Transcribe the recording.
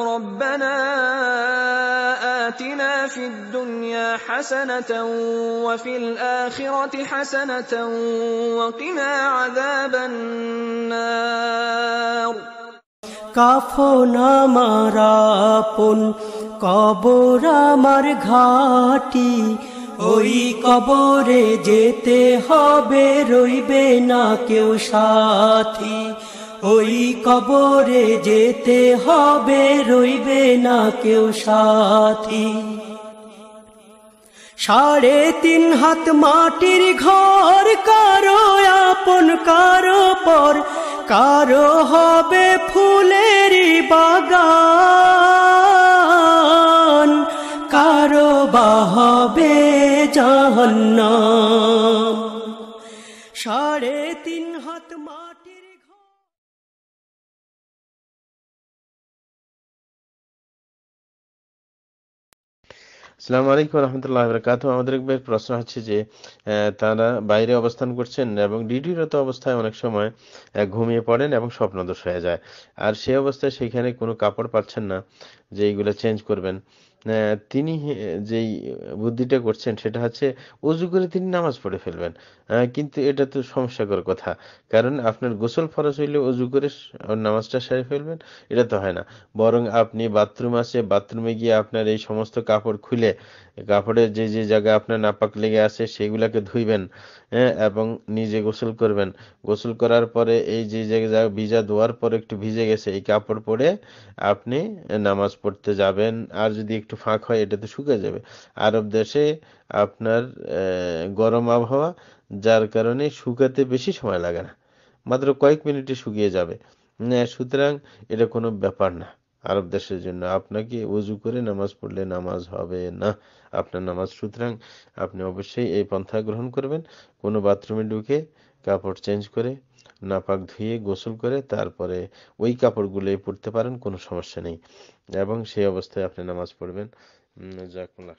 رَبَّنَا آتِنَا فِي الدُّنْيَا حَسَنَةً وَفِي الْآخِرَةِ حَسَنَةً وَقِنَا عَذَابَ النَّارِ কাফন আমার আপন কবর আমার ঘাটি ওই কবরে যেতে হবে রইবে না কেউ সাথী ওই কবরে যেতে হবে রইবে না কেউ সাথী সাড়ে তিন হাত মাটির ঘর কারো আপন কারো পর কারো হবে ফুলেরই বাগান কারো বা হবে জাহান্ন সাড়ে তিন হাত আসসালামু আলাইকুম রহমতুল্লাহ বরকাত আমাদের একবার প্রশ্ন হচ্ছে যে তারা বাইরে অবস্থান করছেন এবং ডিউটিরত অবস্থায় অনেক সময় ঘুমিয়ে পড়েন এবং স্বপ্নদোষ হয়ে যায় আর সে অবস্থায় সেখানে কোনো কাপড় পাচ্ছেন না যে এইগুলো চেঞ্জ করবেন তিনি যেই বুদ্ধিটা করছেন সেটা হচ্ছে অজু করে তিনি নামাজ পড়ে ফেলবেন কিন্তু এটা তো সমস্যাকর কথা কারণ আপনার গোসল ফরজ হইলে অজু করে নামাজটা সেরে ফেলবেন এটা তো হয় না বরং আপনি বাথরুম আছে বাথরুমে গিয়ে আপনার এই সমস্ত কাপড় খুলে কাপড়ের যে যে জায়গায় আপনার নাপাক লেগে আছে সেগুলাকে ধুইবেন হ্যাঁ, এবং নিজে গোসল করবেন গোসল করার পরে এই যে জায়গায় ভিজা ধোয়ার পরে একটু ভিজে গেছে এই কাপড় পরে আপনি নামাজ পড়তে যাবেন আর যদি একটু একটু ফাঁক হয় এটা তো শুকিয়ে যাবে আরব দেশে আপনার গরম আবহাওয়া যার কারণে শুকাতে বেশি সময় লাগে না মাত্র কয়েক মিনিটে শুকিয়ে যাবে সুতরাং এটা কোনো ব্যাপার না আরব দেশের জন্য আপনাকে উজু করে নামাজ পড়লে নামাজ হবে না আপনার নামাজ সুতরাং আপনি অবশ্যই এই পন্থা গ্রহণ করবেন কোনো বাথরুমে ঢুকে কাপড় চেঞ্জ করে নাপাক ধুয়ে গোসল করে তারপরে ওই কাপড়গুলোই পড়তে পারেন কোনো সমস্যা নেই এবং সেই অবস্থায় আপনি নামাজ পড়বেন জাকুল্লাহ